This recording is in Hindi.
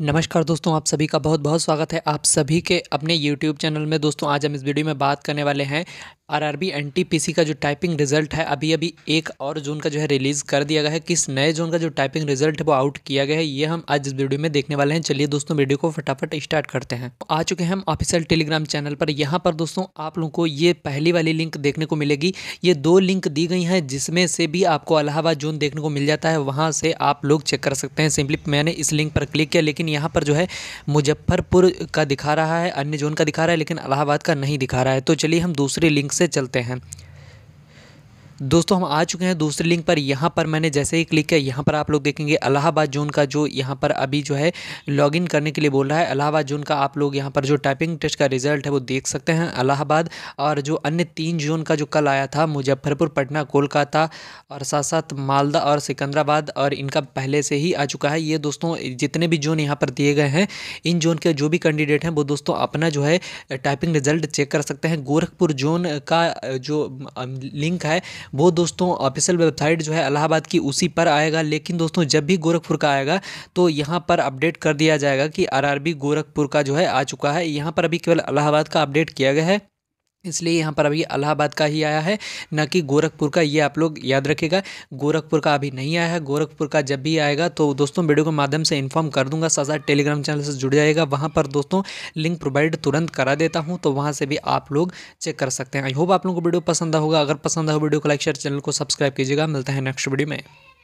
नमस्कार दोस्तों आप सभी का बहुत बहुत स्वागत है आप सभी के अपने YouTube चैनल में दोस्तों आज हम इस वीडियो में बात करने वाले हैं आरआरबी एनटीपीसी का जो टाइपिंग रिजल्ट है अभी अभी एक और जोन का जो है रिलीज़ कर दिया गया है किस नए जोन का जो टाइपिंग रिजल्ट है वो आउट किया गया है ये हम आज इस वीडियो में देखने वाले हैं चलिए दोस्तों वीडियो को फटाफट स्टार्ट करते हैं तो आ चुके हैं हम ऑफिशियल टेलीग्राम चैनल पर यहाँ पर दोस्तों आप लोगों को ये पहली वाली लिंक देखने को मिलेगी ये दो लिंक दी गई हैं जिसमें से भी आपको अलाहाबाद जोन देखने को मिल जाता है वहाँ से आप लोग चेक कर सकते हैं सिंपली मैंने इस लिंक पर क्लिक किया लेकिन यहाँ पर जो है मुजफ्फरपुर का दिखा रहा है अन्य जोन का दिखा रहा है लेकिन अलाहाबाद का नहीं दिखा रहा है तो चलिए हम दूसरी लिंक से चलते हैं दोस्तों हम आ चुके हैं दूसरे लिंक पर यहाँ पर मैंने जैसे ही क्लिक किया यहाँ पर आप लोग देखेंगे अलाहाबाद जोन का जो यहाँ पर अभी जो है लॉगिन करने के लिए बोल रहा है अलाहाबाद जोन का आप लोग यहाँ पर जो टाइपिंग टेस्ट का रिजल्ट है वो देख सकते हैं अलाहाबाद और जो अन्य तीन जोन का जो कल आया था मुजफ्फरपुर पटना कोलकाता और साथ साथ मालदा और सिकंदराबाद और इनका पहले से ही आ चुका है ये दोस्तों जितने भी जोन यहाँ पर दिए गए हैं इन जोन के जो भी कैंडिडेट हैं वो दोस्तों अपना जो है टाइपिंग रिजल्ट चेक कर सकते हैं गोरखपुर जोन का जो लिंक है वो दोस्तों ऑफिशियल वेबसाइट जो है अलाहाबाद की उसी पर आएगा लेकिन दोस्तों जब भी गोरखपुर का आएगा तो यहाँ पर अपडेट कर दिया जाएगा कि आर गोरखपुर का जो है आ चुका है यहाँ पर अभी केवल अलाहाबाद का अपडेट किया गया है इसलिए यहाँ पर अभी इलाहाबाद का ही आया है न कि गोरखपुर का ये आप लोग याद रखेगा गोरखपुर का अभी नहीं आया है गोरखपुर का जब भी आएगा तो दोस्तों वीडियो के माध्यम से इन्फॉर्म कर दूंगा साथ साथ टेलीग्राम चैनल से जुड़ जाएगा वहाँ पर दोस्तों लिंक प्रोवाइड तुरंत करा देता हूँ तो वहाँ से भी आप लोग चेक कर सकते हैं आई होप आप लोगों को वीडियो पसंद होगा अगर पसंद हो वीडियो को लाइक शेयर चैनल को सब्सक्राइब कीजिएगा मिलता है नेक्स्ट वीडियो में